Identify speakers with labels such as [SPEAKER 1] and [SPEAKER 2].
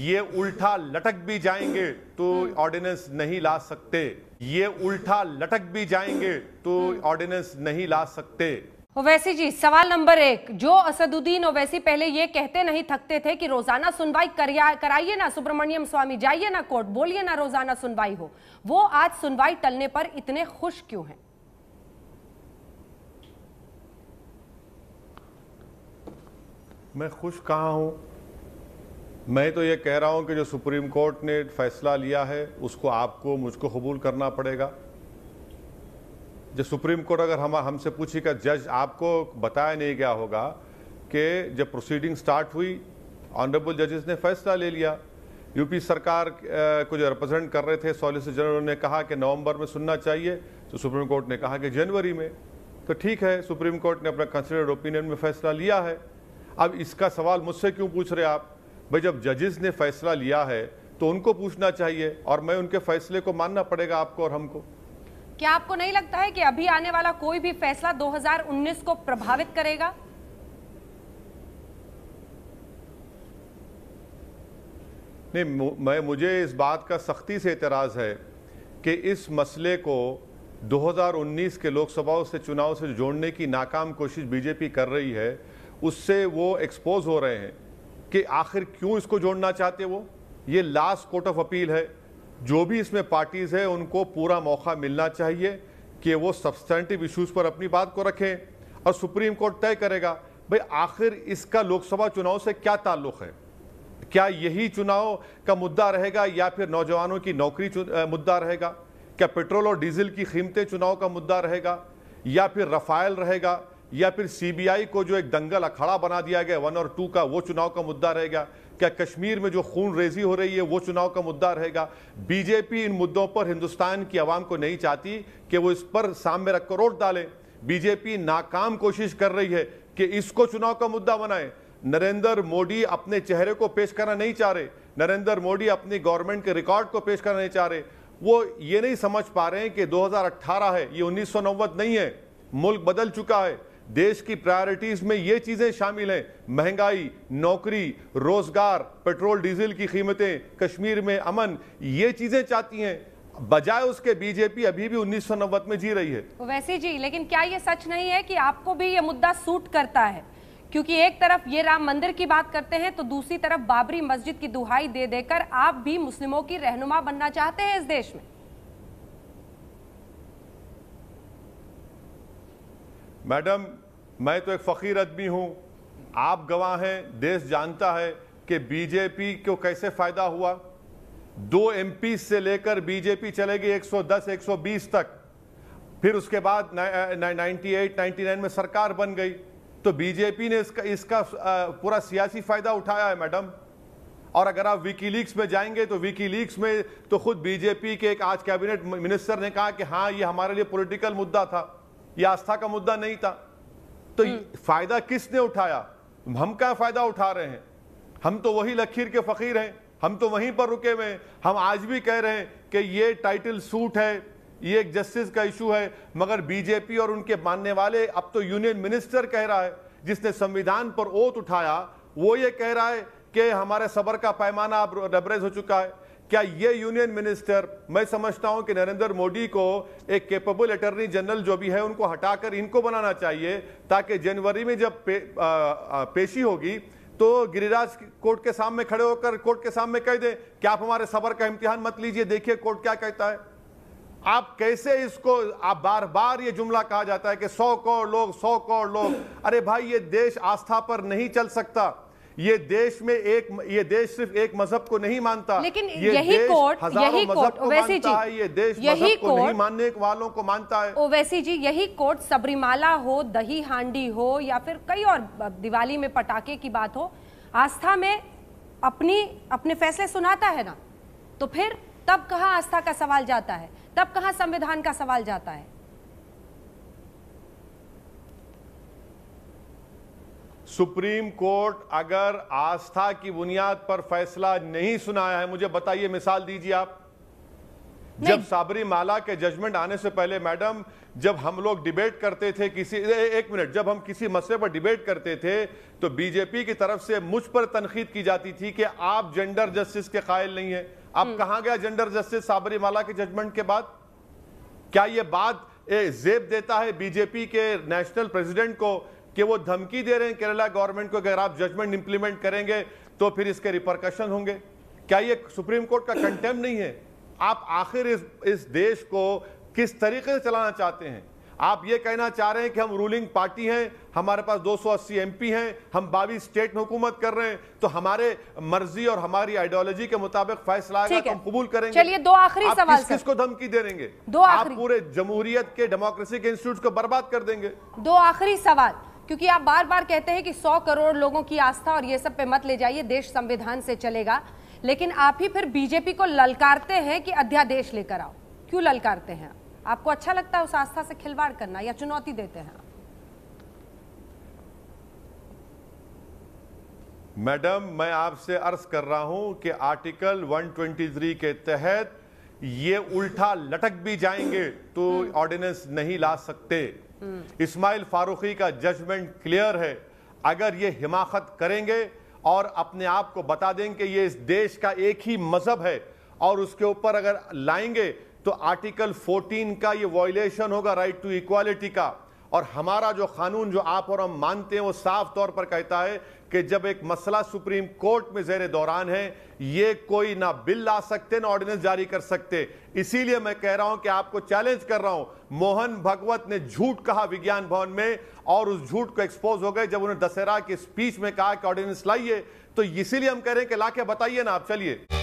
[SPEAKER 1] ये उल्टा लटक भी जाएंगे तो ऑर्डिनेंस हम्म। नहीं ला सकते ये उल्टा लटक भी जाएंगे तो ऑर्डिनेंस हम्म। नहीं ला सकते
[SPEAKER 2] ओवैसी जी सवाल नंबर एक जो असदुद्दीन ओवैसी पहले ये कहते नहीं थकते थे कि रोजाना सुनवाई कराइए ना सुब्रमण्यम स्वामी जाइए ना कोर्ट बोलिए ना रोजाना सुनवाई हो वो आज सुनवाई टलने पर इतने खुश क्यों हैं
[SPEAKER 1] मैं खुश कहा हूं मैं तो ये कह रहा हूँ कि जो सुप्रीम कोर्ट ने फैसला लिया है उसको आपको मुझको कबूल करना पड़ेगा जब सुप्रीम कोर्ट अगर हम हमसे पूछेगा जज आपको बताया नहीं गया होगा कि जब प्रोसीडिंग स्टार्ट हुई ऑनरेबल जजेस ने फैसला ले लिया यूपी सरकार को जो रिप्रेजेंट कर रहे थे सॉलिसिटर जनरल ने कहा कि नवंबर में सुनना चाहिए तो सुप्रीम कोर्ट ने कहा कि जनवरी में तो ठीक है सुप्रीम कोर्ट ने अपना कंसिडर्ड ओपिनियन में फैसला लिया है अब इसका सवाल मुझसे क्यों पूछ रहे आप भाई जब जजेस ने फैसला लिया है तो उनको पूछना चाहिए और मैं उनके फैसले को मानना पड़ेगा आपको और हमको
[SPEAKER 2] क्या आपको नहीं लगता है कि अभी आने वाला कोई भी फैसला 2019 को प्रभावित करेगा
[SPEAKER 1] नहीं मैं मुझे इस बात का सख्ती से एतराज़ है कि इस मसले को 2019 के लोकसभा से चुनाव से जोड़ने की नाकाम कोशिश बीजेपी कर रही है उससे वो एक्सपोज हो रहे हैं कि आखिर क्यों इसको जोड़ना चाहते वो ये लास्ट कोर्ट ऑफ अपील है जो भी इसमें पार्टीज़ है उनको पूरा मौका मिलना चाहिए कि वो सब्सटेंटिव इश्यूज़ पर अपनी बात को रखें और सुप्रीम कोर्ट तय करेगा भाई आखिर इसका लोकसभा चुनाव से क्या ताल्लुक है क्या यही चुनाव का मुद्दा रहेगा या फिर नौजवानों की नौकरी मुद्दा रहेगा क्या पेट्रोल और डीजल की कीमतें चुनाव का मुद्दा रहेगा या फिर रफाइल रहेगा या फिर सीबीआई को जो एक दंगल अखाड़ा बना दिया गया वन और टू का वो चुनाव का मुद्दा रहेगा क्या कश्मीर में जो खून रेजी हो रही है वो चुनाव का मुद्दा रहेगा बीजेपी इन मुद्दों पर हिंदुस्तान की आवाम को नहीं चाहती कि वो इस पर सामने रखकर वोट डालें बीजेपी नाकाम कोशिश कर रही है कि इसको चुनाव का मुद्दा बनाए नरेंद्र मोदी अपने चेहरे को पेश करना नहीं चाह रहे नरेंद्र मोदी अपनी गवर्नमेंट के रिकॉर्ड को पेश करना नहीं चाह रहे वो ये नहीं समझ पा रहे हैं कि 2018 है ये उन्नीस नहीं है मुल्क बदल चुका है देश की प्रायोरिटीज में ये चीजें शामिल हैं महंगाई नौकरी रोजगार पेट्रोल डीजल की कीमतें कश्मीर में अमन ये चीजें चाहती हैं बजाय उसके बीजेपी अभी भी उन्नीस में जी रही है
[SPEAKER 2] वैसे जी लेकिन क्या ये सच नहीं है कि आपको भी ये मुद्दा सूट करता है क्योंकि एक तरफ ये राम मंदिर की बात करते हैं तो दूसरी तरफ बाबरी मस्जिद की दुहाई दे देकर आप भी मुस्लिमों की रहनुमा बनना चाहते हैं इस देश में
[SPEAKER 1] मैडम मैं तो एक फ़कीर आदमी हूँ आप गवाह हैं देश जानता है कि बीजेपी को कैसे फ़ायदा हुआ दो एम से लेकर बीजेपी चलेगी 110 120 तक फिर उसके बाद 98 99 में सरकार बन गई तो बीजेपी ने इसका इसका पूरा सियासी फ़ायदा उठाया है मैडम और अगर आप लीग्स में जाएंगे तो लीग्स में तो खुद बीजेपी के एक आज कैबिनेट मिनिस्टर ने कहा कि हाँ ये हमारे लिए पॉलिटिकल मुद्दा था यह आस्था का मुद्दा नहीं था तो हम्म। फायदा किसने उठाया हम क्या फायदा उठा रहे हैं हम तो वही लखीर के फकीर हैं हम तो वहीं पर रुके हुए हम आज भी कह रहे हैं कि ये टाइटल सूट है ये एक जस्टिस का इशू है मगर बीजेपी और उनके मानने वाले अब तो यूनियन मिनिस्टर कह रहा है जिसने संविधान पर ओत उठाया वो ये कह रहा है कि हमारे सबर का पैमाना अब डबरेज हो चुका है क्या ये यूनियन मिनिस्टर मैं समझता हूं कि नरेंद्र मोदी को एक केपेबल अटर्नी जनरल जो भी है उनको हटाकर इनको बनाना चाहिए ताकि जनवरी में जब पे, आ, आ, पेशी होगी तो गिरिराज कोर्ट के सामने खड़े होकर कोर्ट के सामने कह दे कि आप हमारे सबर का इम्तिहान मत लीजिए देखिए कोर्ट क्या कहता है आप कैसे इसको आप बार बार ये जुमला कहा जाता है कि सौ करोड़ लोग सौ करोड़ लोग अरे भाई ये देश आस्था पर नहीं चल सकता ये देश में एक ये देश सिर्फ एक मजहब को नहीं मानता लेकिन ये यही कोर्ट यही कोर्ट ओवैसी जी ये देश यही को नहीं मानने
[SPEAKER 2] वालों को मानता है ओवैसी जी यही कोर्ट सबरीमाला हो दही हांडी हो या फिर कई और दिवाली में पटाखे की बात हो आस्था में अपनी अपने फैसले सुनाता है ना तो फिर तब कहाँ आस्था का सवाल जाता है तब कहा संविधान का सवाल जाता है
[SPEAKER 1] सुप्रीम कोर्ट अगर आस्था की बुनियाद पर फैसला नहीं सुनाया है मुझे बताइए मिसाल दीजिए आप जब साबरी माला के जजमेंट आने से पहले मैडम जब हम लोग डिबेट करते थे किसी एक मिनट जब हम किसी मसले पर डिबेट करते थे तो बीजेपी की तरफ से मुझ पर तनखीद की जाती थी कि आप जेंडर जस्टिस के कायल नहीं है आप हम्म। कहा गया जेंडर जस्टिस साबरीमाला के जजमेंट के बाद क्या ये बात ए, जेब देता है बीजेपी के नेशनल प्रेसिडेंट को कि वो धमकी दे रहे हैं केरला गवर्नमेंट को अगर आप जजमेंट इंप्लीमेंट करेंगे तो फिर इसके रिपरकशन होंगे क्या ये सुप्रीम कोर्ट का कंटेम नहीं है आप आखिर इस इस देश को किस तरीके से चलाना चाहते हैं आप ये कहना चाह रहे हैं कि हम रूलिंग पार्टी हैं हमारे पास 280 एमपी हैं हम बावीस स्टेट में हुकूमत कर रहे हैं तो हमारे मर्जी और हमारी आइडियोलॉजी के मुताबिक फैसला तो हम
[SPEAKER 2] कबूल करेंगे चलिए दो आखिरी सवाल किस, किस
[SPEAKER 1] को धमकी दे देंगे दो आप पूरे जमहूरियत के डेमोक्रेसी के इंस्टीट्यूट को बर्बाद कर देंगे
[SPEAKER 2] दो आखिरी सवाल क्योंकि आप बार बार कहते हैं कि सौ करोड़ लोगों की आस्था और ये सब पे मत ले जाइए देश संविधान से चलेगा लेकिन आप ही फिर बीजेपी को ललकारते हैं कि अध्यादेश लेकर आओ क्यों ललकारते हैं आपको अच्छा लगता है उस आस्था से खिलवाड़ करना या चुनौती देते हैं
[SPEAKER 1] मैडम मैं आपसे अर्ज कर रहा हूं कि आर्टिकल 123 के तहत ये उल्टा लटक भी जाएंगे तो ऑर्डिनेंस हम्म। नहीं ला सकते हम्म। इस्माइल फारूकी का जजमेंट क्लियर है अगर ये हिमाकत करेंगे और अपने आप को बता देंगे कि ये इस देश का एक ही मजहब है और उसके ऊपर अगर लाएंगे तो आर्टिकल 14 का ये वॉयलेशन होगा राइट टू इक्वालिटी का और हमारा जो कानून जो आप और हम मानते हैं वो साफ तौर पर कहता है कि जब एक मसला सुप्रीम कोर्ट में जेर दौरान है ये कोई ना बिल ला सकते ना ऑर्डिनेंस जारी कर सकते इसीलिए मैं कह रहा हूं कि आपको चैलेंज कर रहा हूं मोहन भगवत ने झूठ कहा विज्ञान भवन में और उस झूठ को एक्सपोज हो गए जब उन्होंने दशहरा की स्पीच में कहा कि ऑर्डिनेंस लाइए तो इसीलिए हम कह रहे हैं कि लाके बताइए ना आप चलिए